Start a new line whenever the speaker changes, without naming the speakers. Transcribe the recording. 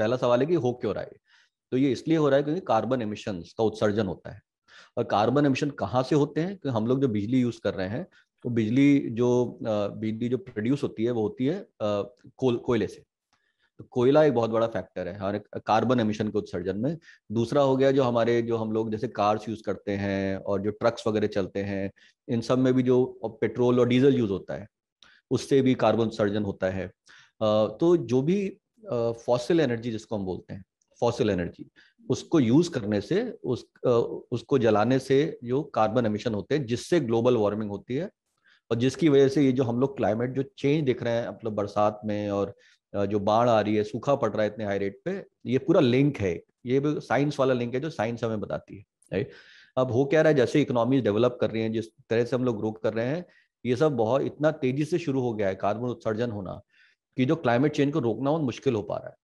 पहला सवाल है कि हो क्यों रहा है तो ये इसलिए हो रहा है क्योंकि कार्बन एमिशन का उत्सर्जन होता है और कार्बन एमिशन कहाँ से होते हैं क्योंकि हम लोग जो बिजली यूज कर रहे हैं तो बिजली जो बिजली जो प्रोड्यूस होती है वो होती है कोयले से तो कोयला एक बहुत बड़ा फैक्टर है हमारे कार्बन एमिशन के उत्सर्जन में दूसरा हो गया जो हमारे जो हम लोग जैसे कार्स यूज करते हैं और जो ट्रक्स वगैरह चलते हैं इन सब में भी जो पेट्रोल और डीजल यूज होता है उससे भी कार्बन उत्सर्जन होता है तो जो भी फॉसिल एनर्जी जिसको हम बोलते हैं फॉसिल एनर्जी उसको यूज करने से उस उसको जलाने से जो कार्बन एमिशन होते हैं जिससे ग्लोबल वार्मिंग होती है और जिसकी वजह से ये जो हम लोग क्लाइमेट जो चेंज देख रहे हैं मतलब बरसात में और जो बाढ़ आ रही है सूखा पड़ रहा है इतने हाई रेट पे ये पूरा लिंक है ये भी साइंस वाला लिंक है जो साइंस हमें बताती है अब हो क्या रहा है जैसे इकोनॉमीज डेवलप कर रही है जिस तरह से हम लोग ग्रोथ कर रहे हैं ये सब बहुत इतना तेजी से शुरू हो गया है कार्बन उत्सर्जन होना कि जो क्लाइमेट चेंज को रोकना वो मुश्किल हो पा रहा है